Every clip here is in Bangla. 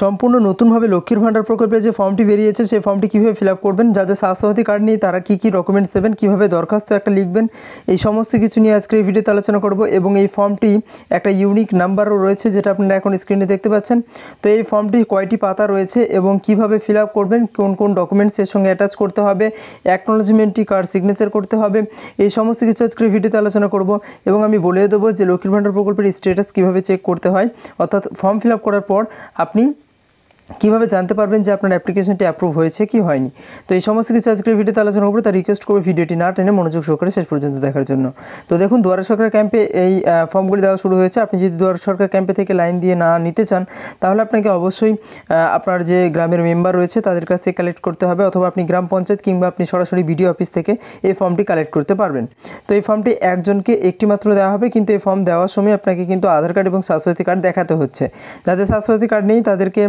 সম্পূর্ণ নতুনভাবে লক্ষ্মীর ভাণ্ডার প্রকল্পে যে ফর্মটি বেরিয়েছে সেই ফর্মটি কীভাবে ফিল আপ করবেন যাদের স্বাস্থ্যসাথী কার্ড নেই তারা কী কী ডকুমেন্টস দেবেন কীভাবে দরখাস্ত একটা লিখবেন এই সমস্ত কিছু নিয়ে আজকে এই ভিডিওতে আলোচনা করব এবং এই ফর্মটি একটা ইউনিক নাম্বারও রয়েছে যেটা আপনারা এখন স্ক্রিনে দেখতে পাচ্ছেন তো এই ফর্মটি কয়টি পাতা রয়েছে এবং কিভাবে ফিল আপ করবেন কোন কোন ডকুমেন্টস এর সঙ্গে অ্যাটাচ করতে হবে অ্যাকনোলজমেন্টটি কার সিগনেচার করতে হবে এই সমস্ত কিছু আজকে এই ভিডিওতে আলোচনা করব এবং আমি বলে দেবো যে লক্ষ্মীর ভাণ্ডার প্রকল্পের স্ট্যাটাস কীভাবে চেক করতে হয় অর্থাৎ ফর্ম ফিল আপ করার পর আপনি কীভাবে জানতে পারবেন যে আপনার অ্যাপ্লিকেশনটি অ্যাপ্রুভ হয়েছে কি হয়নি তো এই সমস্ত কিছু আজকের ভিডিওতে আলোচনা করবো তার রিকোয়েস্ট করবো ভিডিওটি না টেনে মনোযোগ সহকারে শেষ পর্যন্ত দেখার জন্য তো দেখুন দুয়ারা সরকার ক্যাম্পে এই ফর্মগুলি দেওয়া শুরু হয়েছে আপনি যদি দুয়ারা সরকার ক্যাম্পে থেকে লাইন দিয়ে না নিতে চান তাহলে আপনাকে অবশ্যই আপনার যে গ্রামের মেম্বার রয়েছে তাদের কাছ থেকে কালেক্ট করতে হবে অথবা আপনি গ্রাম পঞ্চায়েত কিংবা আপনি সরাসরি বিডিও অফিস থেকে এই ফর্মটি কালেক্ট করতে পারবেন তো এই ফর্মটি একজনকে একটি মাত্র দেওয়া হবে কিন্তু এই ফর্ম দেওয়ার সময় আপনাকে কিন্তু আধার কার্ড এবং স্বাস্থ্যসাথী কার্ড দেখাতে হচ্ছে যাদের স্বাস্থ্যসাথী কার্ড নেই তাদেরকে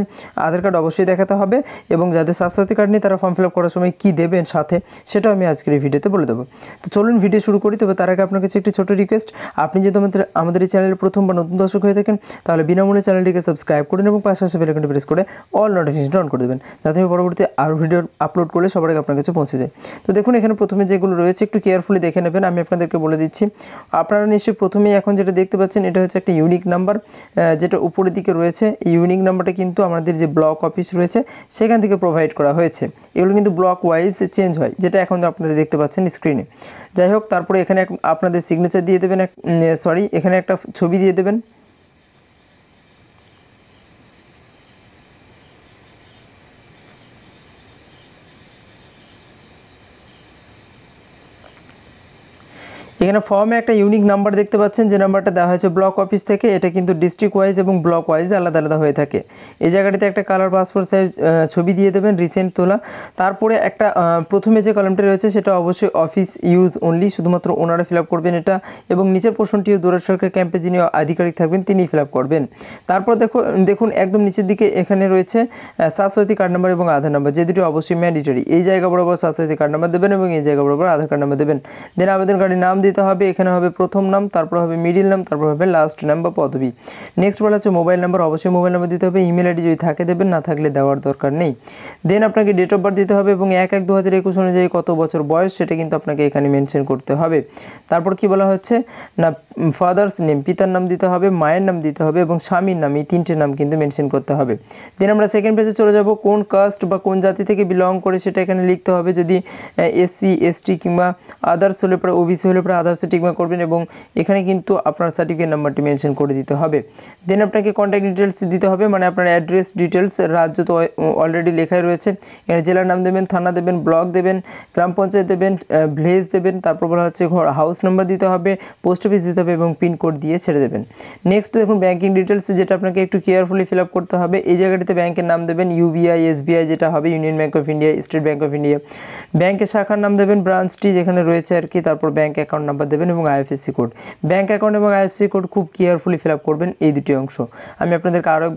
আধার কার্ড অবশ্যই দেখাতে হবে এবং যাদের স্বাস্থ্যসাথী কার্ড নেই তারা ফর্ম ফিল আপ করার সময় কী দেবেন সাথে সেটাও আমি আজকের এই ভিডিওতে বলে দেবো তো চলুন ভিডিও শুরু করি তবে তার আগে আপনার কাছে একটি ছোটো রিকোয়েস্ট আপনি যদি আমাদের আমাদের এই চ্যানেলের প্রথম বা নতুন দর্শক হয়ে থাকেন তাহলে বিনামূল্যে চ্যানেলটিকে সাবস্ক্রাইব করুন এবং পাশে আসে বেলাকনটি প্রেস করে অল নোটিফিকেশন অন করে দেবেন যাতে আমি পরবর্তী আরও ভিডিও আপলোড করলে সবার আগে আপনার কাছে পৌঁছে যায় তো দেখুন এখানে প্রথমে যেগুলো রয়েছে একটু কেয়ারফুলি দেখে নেবেন আমি আপনাদেরকে বলে দিচ্ছি আপনারা নিশ্চয়ই প্রথমেই এখন যেটা দেখতে পাচ্ছেন এটা হচ্ছে একটা ইউনিক নাম্বার যেটা উপরের দিকে রয়েছে ইউনিক নাম্বারটা কিন্তু আমাদের যে ব্লক অফিস রয়েছে সেখান থেকে প্রোভাইড করা হয়েছে এগুলো কিন্তু ব্লক ওয়াইজ চেঞ্জ হয় যেটা এখন আপনারা দেখতে পাচ্ছেন স্ক্রিনে যাই হোক তারপরে এখানে আপনাদের সিগনেচার দিয়ে দেবেন সরি এখানে একটা ছবি দিয়ে দেবেন এখানে ফর্মে একটা ইউনিক নাম্বার দেখতে পাচ্ছেন যে নাম্বারটা দেওয়া হয়েছে ব্লক অফিস থেকে এটা কিন্তু ডিস্ট্রিক্ট ওয়াইজ এবং ব্লক ওয়াইজ আলাদা আলাদা হয়ে থাকে এই জায়গাটিতে একটা কালার পাসপোর্ট সাইজ ছবি দিয়ে দেবেন রিসেন্ট তোলা তারপরে একটা প্রথমে যে কলমটি রয়েছে সেটা অবশ্যই অফিস ইউজ অনলি শুধুমাত্র ওনারা ফিল করবেন এটা এবং নিচের পোর্শনটিও দূরের সরকার ক্যাম্পে যিনি আধিকারিক থাকবেন তিনি ফিল করবেন তারপর দেখো দেখুন একদম নিচের দিকে এখানে রয়েছে স্বাস্থ্যসাথী কার্ড নাম্বার এবং আধার নাম্বার যে দুটি অবশ্যই ম্যান্ডেটরি এই জায়গা বরাবর স্বাস্থ্যসাথী কার্ড নাম্বার দেবেন এবং এই জায়গা বরাবর আধার কার্ড নাম্বার দেবেন দেন আবেদনকারীর নাম দিতে হবে এখানে হবে প্রথম নাম তারপর হবে মিডিল নাম তারপর হবে লাস্ট নাম বা পদবি নেক্সট বলা হচ্ছে মোবাইল নাম্বার অবশ্যই মোবাইল নাম্বার দিতে হবে ইমেল আইডি যদি থাকে দেবেন না থাকলে দেওয়ার দরকার নেই দেন আপনাকে ডেট অফ বার্থ দিতে হবে এবং এক এক দু হাজার একুশ অনুযায়ী কত বছর বয়স সেটা কিন্তু আপনাকে এখানে মেনশন করতে হবে তারপর কি বলা হচ্ছে না ফাদার্স নেম পিতার নাম দিতে হবে মায়ের নাম দিতে হবে এবং স্বামীর নাম এই তিনটে নাম কিন্তু মেনশন করতে হবে দেন আমরা সেকেন্ড পেজে চলে যাব কোন কাস্ট বা কোন জাতি থেকে বিলং করে সেটা এখানে লিখতে হবে যদি এসসি এসটি কিংবা আদার্স হলে পরে ওবিসি হলে পরে আদার্সে টিকমার্ক করবেন এবং এখানে কিন্তু আপনার সার্টিফিকেট নাম্বারটি মেনশন করে দিতে হবে দেন আপনাকে কন্ট্যাক্ট ডিটেলস দিতে হবে মানে আপনার অ্যাড্রেস ডিটেলস রাজ্য তো অলরেডি লেখাই রয়েছে এখানে জেলার নাম দেবেন থানা দেবেন ব্লক দেবেন গ্রাম পঞ্চায়েত দেবেন ভিলেজ দেবেন তারপর বলা হচ্ছে ঘর হাউস নাম্বার দিতে হবে পোস্ট অফিস দিতে হবে এবং পিনকোড দিয়ে ছেড়ে দেবেন নেক্সট দেখুন ব্যাঙ্কিং ডিটেলস যেটা আপনাকে একটু কেয়ারফুলি ফিল আপ করতে হবে এই জায়গাটিতে ব্যাংকের নাম দেবেন ইউবিআই এসবিআই যেটা হবে union bank of India state bank of India ব্যাংকের শাখার নাম দেবেন ব্রাঞ্চটি যেখানে রয়েছে আর কি তারপর ব্যাংক অ্যাকাউন্ট নাম্বার দেবেন এবং আইএফএসসি কোড ব্যাংক অ্যাকাউন্ট এবং আইএফএসসি কোড খুব কেয়ারফুলি ফিল আপ করবেন এই দুটি অংশ আমি আপনাদেরকে আরও